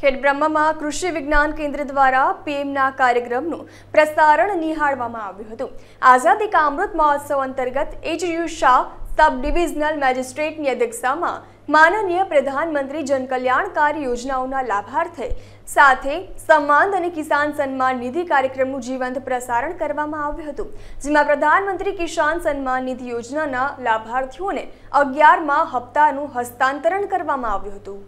ખેડબ્રહ્મામાં કૃષિ વિજ્ઞાન કેન્દ્ર દ્વારા પીએમના કાર્યક્રમનું પ્રસારણ નિહાળવામાં આવ્યું હતું આઝાદી કા અમૃત મહોત્સવ અંતર્ગત એચયુ શાહ સબ ડિવિઝનલ મેજિસ્ટ્રેટની અધ્યક્ષતામાં માનનીય પ્રધાનમંત્રી જનકલ્યાણકારી યોજનાઓના લાભાર્થે સાથે સન્માન અને કિસાન સન્માન નિધિ કાર્યક્રમનું જીવંત પ્રસારણ કરવામાં આવ્યું હતું જેમાં પ્રધાનમંત્રી કિસાન સન્માન નિધિ યોજનાના લાભાર્થીઓને અગિયારમાં હપ્તાનું હસ્તાંતરણ કરવામાં આવ્યું હતું